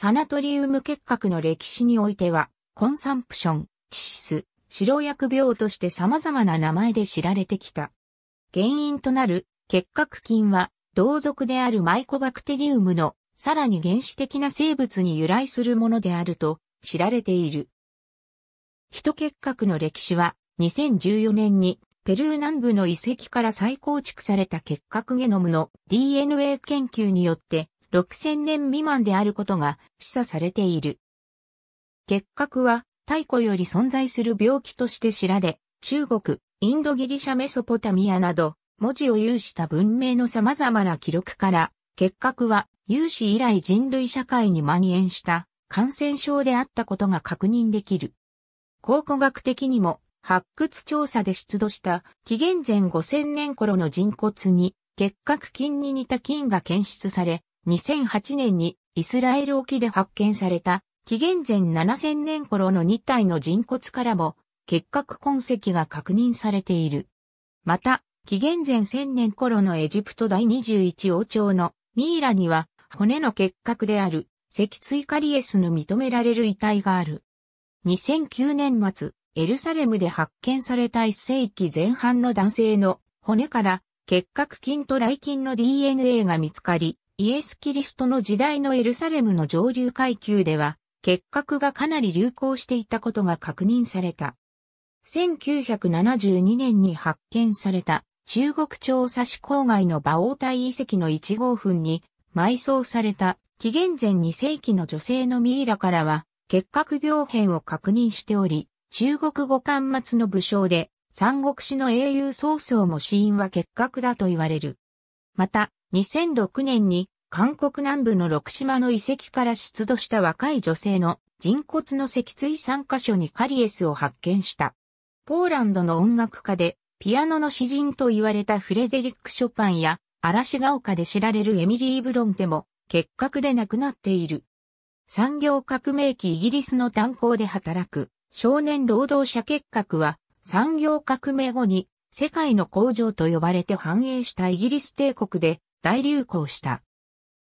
サナトリウム結核の歴史においては、コンサンプション、チシス、白薬病として様々な名前で知られてきた。原因となる結核菌は、同族であるマイコバクテリウムのさらに原始的な生物に由来するものであると知られている。ヒト結核の歴史は2014年にペルー南部の遺跡から再構築された結核ゲノムの DNA 研究によって6000年未満であることが示唆されている。結核は太古より存在する病気として知られ、中国、インドギリシャメソポタミアなど、文字を有した文明の様々な記録から、結核は有史以来人類社会に蔓延した感染症であったことが確認できる。考古学的にも発掘調査で出土した紀元前5000年頃の人骨に結核菌に似た菌が検出され、2008年にイスラエル沖で発見された紀元前7000年頃の2体の人骨からも結核痕跡が確認されている。また、紀元前1000年頃のエジプト第21王朝のミイラには骨の結核である脊椎カリエスの認められる遺体がある。2009年末、エルサレムで発見された1世紀前半の男性の骨から結核菌と雷菌の DNA が見つかり、イエス・キリストの時代のエルサレムの上流階級では、結核がかなり流行していたことが確認された。1972年に発見された中国調査市郊外の馬王体遺跡の1号墳に埋葬された紀元前2世紀の女性のミイラからは結核病変を確認しており、中国語巻末の武将で三国志の英雄曹操も死因は結核だと言われる。また、2006年に韓国南部の六島の遺跡から出土した若い女性の人骨の脊椎3箇所にカリエスを発見した。ポーランドの音楽家でピアノの詩人と言われたフレデリック・ショパンや嵐が丘で知られるエミリー・ブロンテも結核で亡くなっている。産業革命期イギリスの炭鉱で働く少年労働者結核は産業革命後に世界の工場と呼ばれて繁栄したイギリス帝国で大流行した。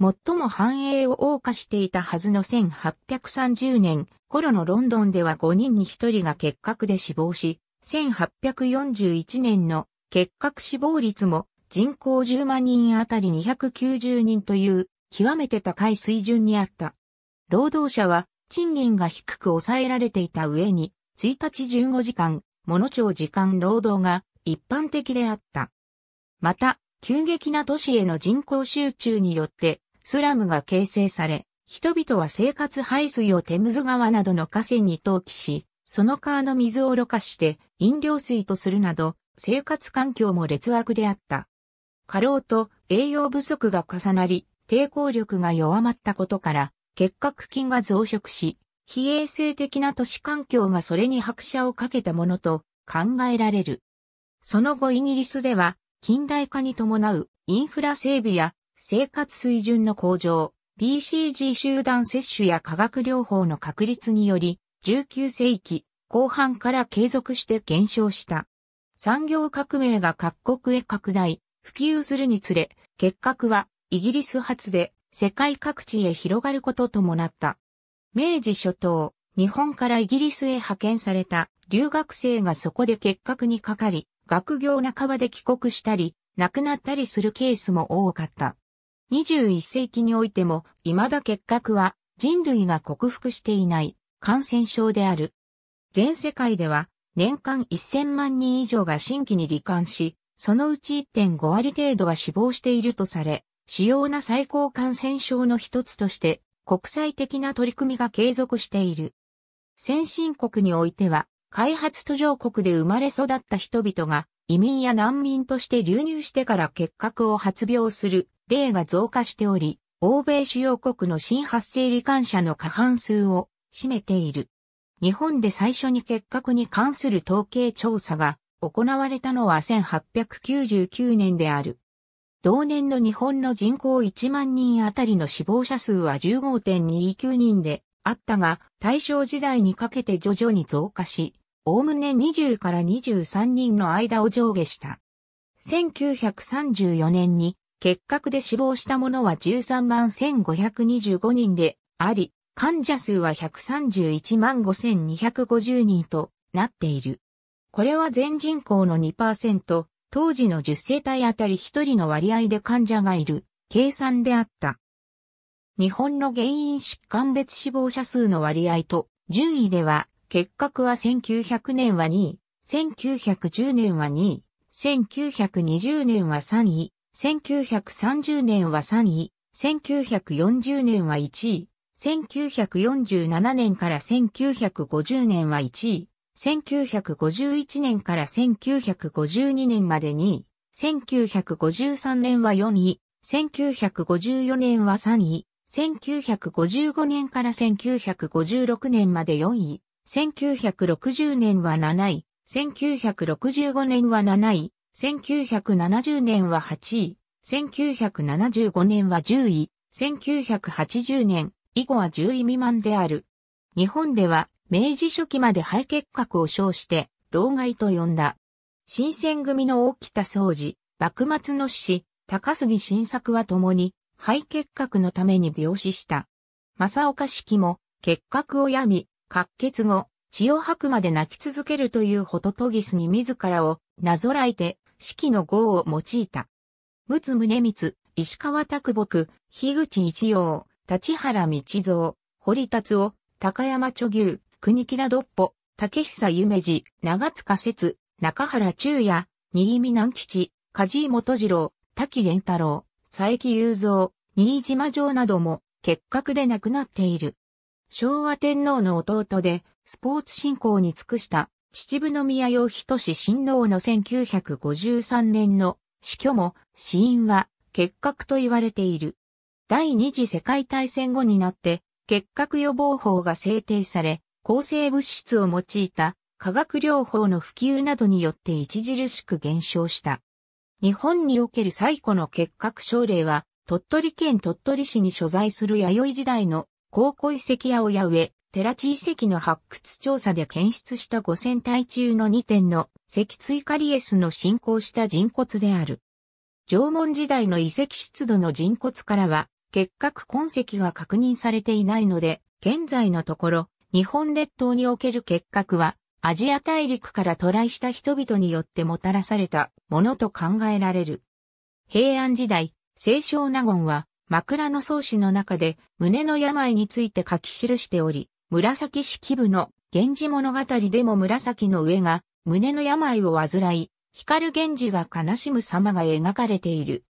最も繁栄を謳歌していたはずの1830年頃のロンドンでは5人に1人が結核で死亡し、1841年の結核死亡率も人口10万人あたり290人という極めて高い水準にあった。労働者は賃金が低く抑えられていた上に、1日15時間、物長時間労働が一般的であった。また、急激な都市への人口集中によってスラムが形成され、人々は生活排水をテムズ川などの河川に投棄し、その川の水をろ過して飲料水とするなど、生活環境も劣悪であった。過労と栄養不足が重なり、抵抗力が弱まったことから、結核菌が増殖し、非衛生的な都市環境がそれに拍車をかけたものと考えられる。その後イギリスでは近代化に伴うインフラ整備や生活水準の向上、BCG 集団接種や化学療法の確立により、19世紀後半から継続して減少した。産業革命が各国へ拡大、普及するにつれ、結核はイギリス発で世界各地へ広がることともなった。明治初頭、日本からイギリスへ派遣された留学生がそこで結核にかかり、学業半ばで帰国したり、亡くなったりするケースも多かった。21世紀においても、未だ結核は人類が克服していない感染症である。全世界では年間1000万人以上が新規に罹患し、そのうち1.5割程度が死亡しているとされ、主要な最高感染症の一つとして国際的な取り組みが継続している。先進国においては開発途上国で生まれ育った人々が移民や難民として流入してから結核を発病する例が増加しており、欧米主要国の新発生罹患者の過半数を占めている。日本で最初に結核に関する統計調査が行われたのは1899年である。同年の日本の人口1万人あたりの死亡者数は15.29人で、あったが、大正時代にかけて徐々に増加し、おおむね20から23人の間を上下した。1934年に、結核で死亡した者は13万1525人であり、患者数は131万5250人となっている。これは全人口の2%、当時の10世帯あたり1人の割合で患者がいる計算であった。日本の原因疾患別死亡者数の割合と、順位では、結核は1900年は2位、1910年は2位、1920年は3位、1930年は3位、1940年は1位、1947年から1950年は1位、1951年から1952年まで2位、1953年は4位、1954年は3位、1955年から1956年まで4位、1960年は7位、1965年は7位、1970年は8位、1975年は10位、1980年以後は10位未満である。日本では明治初期まで肺結核を称して、老害と呼んだ。新選組の沖田総司、幕末の志士、高杉晋作は共に、肺結核のために病死した。正岡式も結核を病み、滑血後、血を吐くまで泣き続けるというホトトギスに自らをなぞらえて、式の号を用いた。陸奥宗光、石川拓木、樋口一葉、立原道蔵、堀達夫、高山著牛、国木田どっぽ、竹久夢二、長塚節、中原中也、新見南吉、梶井元次郎、滝蓮太郎、佐伯雄三、新島城なども結核で亡くなっている。昭和天皇の弟で、スポーツ振興に尽くした、秩父宮洋人氏親王の1953年の死去も死因は結核と言われている。第二次世界大戦後になって結核予防法が制定され、抗生物質を用いた化学療法の普及などによって著しく減少した。日本における最古の結核症例は、鳥取県鳥取市に所在する弥生時代の高校遺跡や親上、寺地遺跡の発掘調査で検出した5000体中の2点の脊椎カリエスの進行した人骨である。縄文時代の遺跡湿度の人骨からは、結核痕跡が確認されていないので、現在のところ、日本列島における結核は、アジア大陸から渡来した人々によってもたらされたものと考えられる。平安時代、清少納言は枕草子の中で胸の病について書き記しており、紫式部の源氏物語でも紫の上が胸の病を患い、光源氏が悲しむ様が描かれている。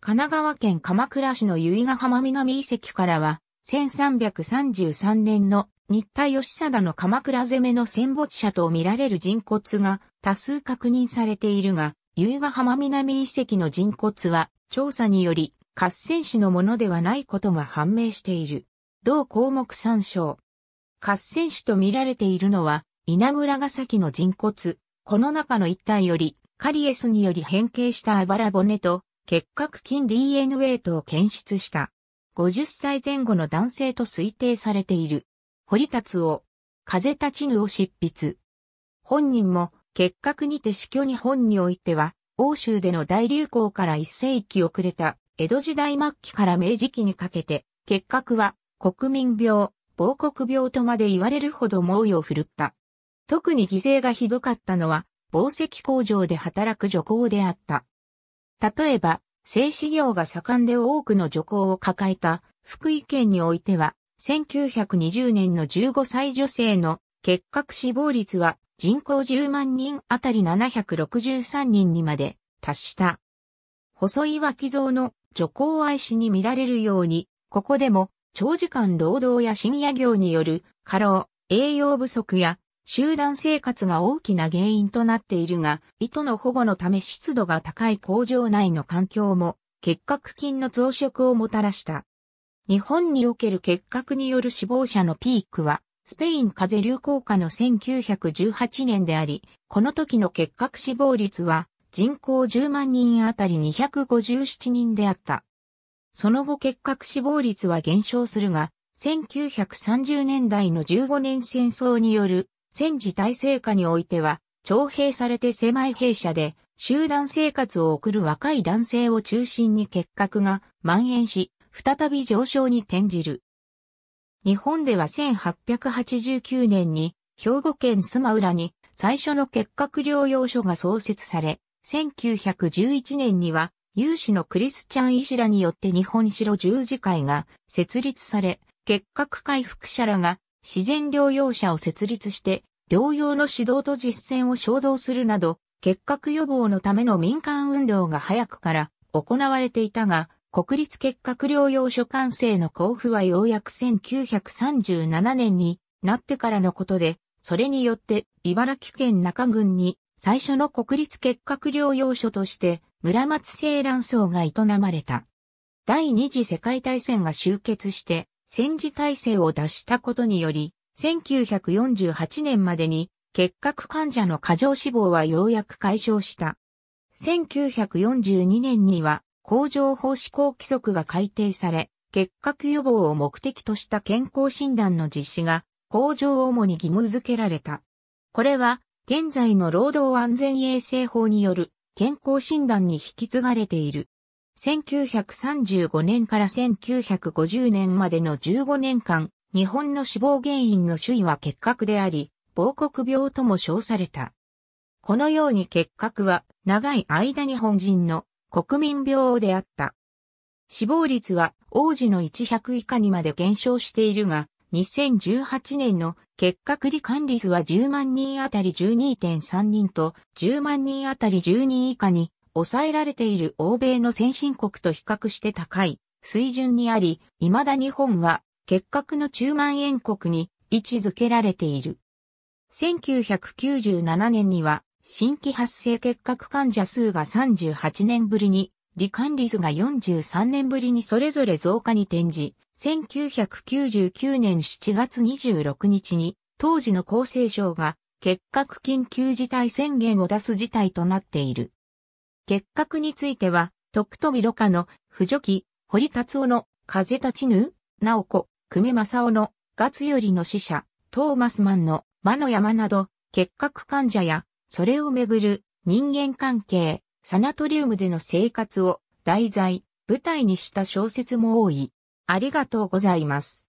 神奈川県鎌倉市の由比ヶ浜南遺跡からは、1333年の新田義貞の鎌倉攻めの戦没者と見られる人骨が多数確認されているが、由ヶ浜南遺跡の人骨は調査により合戦士のものではないことが判明している。同項目参照。合戦士と見られているのは稲村ヶ崎の人骨。この中の一体よりカリエスにより変形したあばら骨と結核菌 DNA とを検出した。50歳前後の男性と推定されている。堀達を、風立ちぬを執筆。本人も、結核にて死去に本においては、欧州での大流行から一世紀遅れた、江戸時代末期から明治期にかけて、結核は、国民病、亡国病とまで言われるほど猛威を振るった。特に犠牲がひどかったのは、宝石工場で働く女工であった。例えば、製紙業が盛んで多くの女工を抱えた福井県においては、1920年の15歳女性の結核死亡率は人口10万人あたり763人にまで達した。細い脇像の女工愛死に見られるように、ここでも長時間労働や深夜業による過労、栄養不足や集団生活が大きな原因となっているが、糸の保護のため湿度が高い工場内の環境も結核菌の増殖をもたらした。日本における結核による死亡者のピークは、スペイン風邪流行下の1918年であり、この時の結核死亡率は人口10万人あたり257人であった。その後結核死亡率は減少するが、1930年代の15年戦争による戦時体制下においては、徴兵されて狭い兵舎で集団生活を送る若い男性を中心に結核が蔓延し、再び上昇に転じる。日本では1889年に兵庫県須磨浦に最初の結核療養所が創設され、1911年には有志のクリスチャン医師らによって日本城十字会が設立され、結核回復者らが自然療養者を設立して療養の指導と実践を衝動するなど、結核予防のための民間運動が早くから行われていたが、国立結核療養所完成の交付はようやく1937年になってからのことで、それによって茨城県中郡に最初の国立結核療養所として村松清卵荘が営まれた。第二次世界大戦が終結して戦時体制を脱したことにより、1948年までに結核患者の過剰死亡はようやく解消した。1942年には工場法施行規則が改定され、結核予防を目的とした健康診断の実施が工場を主に義務付けられた。これは現在の労働安全衛生法による健康診断に引き継がれている。1935年から1950年までの15年間、日本の死亡原因の首位は結核であり、亡国病とも称された。このように結核は長い間日本人の国民病であった。死亡率は王子の100以下にまで減少しているが、2018年の結核罹患率は10万人あたり12.3人と10万人あたり1人以下に抑えられている欧米の先進国と比較して高い水準にあり、未だ日本は結核の中万円国に位置づけられている。1997年には新規発生結核患者数が38年ぶりに、罹患率が43年ぶりにそれぞれ増加に転じ、1999年7月26日に、当時の厚生省が、結核緊急事態宣言を出す事態となっている。結核については、徳富ろ過の、不助期、堀達夫の、風立ちぬ、直子、久米正夫の、月よりの死者、トーマスマンの、魔の山など、結核患者や、それをめぐる人間関係、サナトリウムでの生活を題材、舞台にした小説も多い。ありがとうございます。